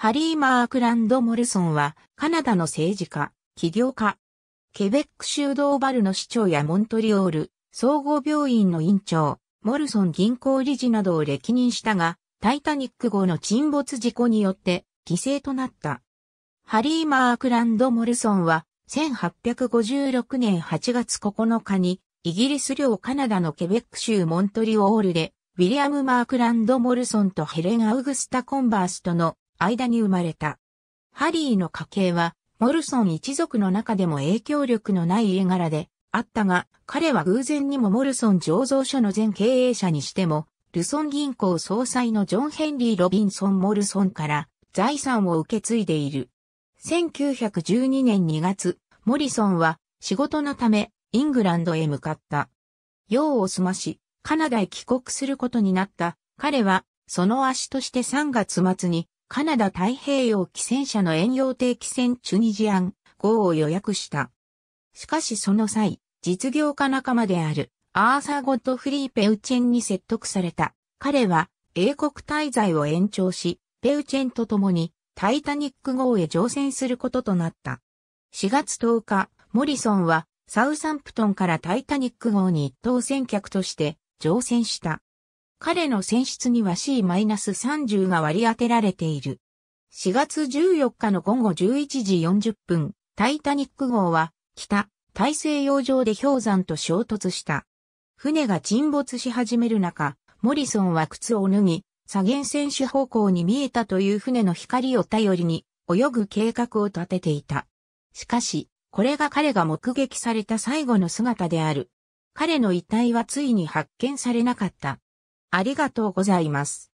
ハリー・マークランド・モルソンは、カナダの政治家、起業家。ケベック州ドーバルの市長やモントリオール、総合病院の院長、モルソン銀行理事などを歴任したが、タイタニック号の沈没事故によって犠牲となった。ハリー・マークランド・モルソンは、1856年8月9日に、イギリス領カナダのケベック州モントリオールで、ウィリアム・マークランド・モルソンとヘレン・アウグスタ・コンバースとの間に生まれた。ハリーの家系は、モルソン一族の中でも影響力のない家柄で、あったが、彼は偶然にもモルソン醸造所の前経営者にしても、ルソン銀行総裁のジョン・ヘンリー・ロビンソン・モルソンから財産を受け継いでいる。1912年2月、モリソンは仕事のためイングランドへ向かった。用を済まし、カナダへ帰国することになった。彼は、その足として3月末にカナダ太平洋汽船車の遠洋定期船チュニジアン号を予約した。しかしその際、実業家仲間であるアーサー・ゴッド・フリー・ペウチェンに説得された。彼は英国滞在を延長し、ペウチェンと共にタイタニック号へ乗船することとなった。4月10日、モリソンはサウサンプトンからタイタニック号に一等船客として乗船した。彼の選出には C-30 が割り当てられている。4月14日の午後11時40分、タイタニック号は北大西洋上で氷山と衝突した。船が沈没し始める中、モリソンは靴を脱ぎ、左舷選手方向に見えたという船の光を頼りに泳ぐ計画を立てていた。しかし、これが彼が目撃された最後の姿である。彼の遺体はついに発見されなかった。ありがとうございます。